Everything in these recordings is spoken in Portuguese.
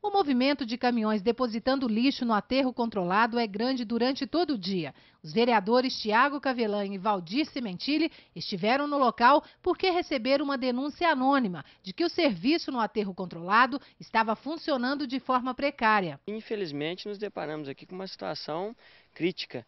O movimento de caminhões depositando lixo no aterro controlado é grande durante todo o dia. Os vereadores Tiago Cavelã e Valdir Sementili estiveram no local porque receberam uma denúncia anônima de que o serviço no aterro controlado estava funcionando de forma precária. Infelizmente, nos deparamos aqui com uma situação crítica.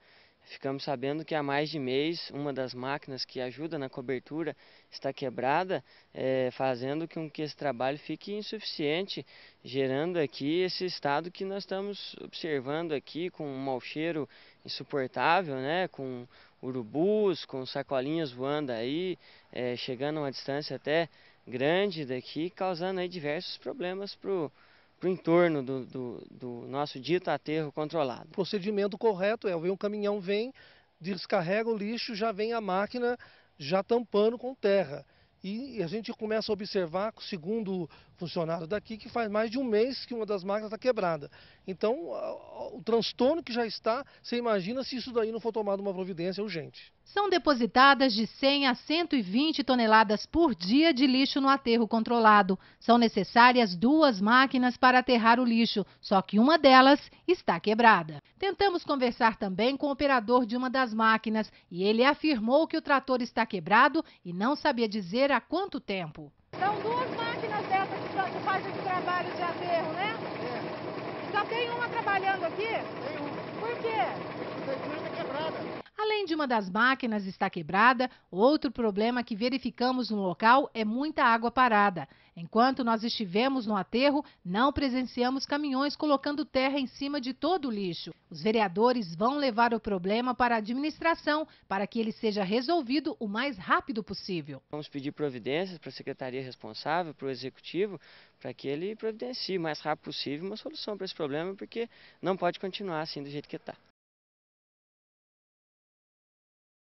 Ficamos sabendo que há mais de mês uma das máquinas que ajuda na cobertura está quebrada, é, fazendo com que esse trabalho fique insuficiente, gerando aqui esse estado que nós estamos observando aqui com um mau cheiro insuportável, né? com urubus, com sacolinhas voando aí, é, chegando a uma distância até grande daqui, causando aí diversos problemas para o para o entorno do, do, do, nosso dito aterro controlado. O procedimento correto é, um caminhão vem, descarrega o lixo, já vem a máquina já tampando com terra. E a gente começa a observar, segundo o funcionário daqui, que faz mais de um mês que uma das máquinas está quebrada. Então, o transtorno que já está, você imagina se isso daí não for tomado uma providência urgente. São depositadas de 100 a 120 toneladas por dia de lixo no aterro controlado. São necessárias duas máquinas para aterrar o lixo, só que uma delas está quebrada. Tentamos conversar também com o operador de uma das máquinas e ele afirmou que o trator está quebrado e não sabia dizer há quanto tempo. São duas máquinas dessas que fazem o trabalho de aterro, né? É. Só tem uma trabalhando aqui? Tem uma. Por quê? Tem uma é quebrada de uma das máquinas está quebrada, outro problema que verificamos no local é muita água parada. Enquanto nós estivemos no aterro, não presenciamos caminhões colocando terra em cima de todo o lixo. Os vereadores vão levar o problema para a administração para que ele seja resolvido o mais rápido possível. Vamos pedir providências para a secretaria responsável, para o executivo, para que ele providencie o mais rápido possível uma solução para esse problema, porque não pode continuar assim do jeito que está.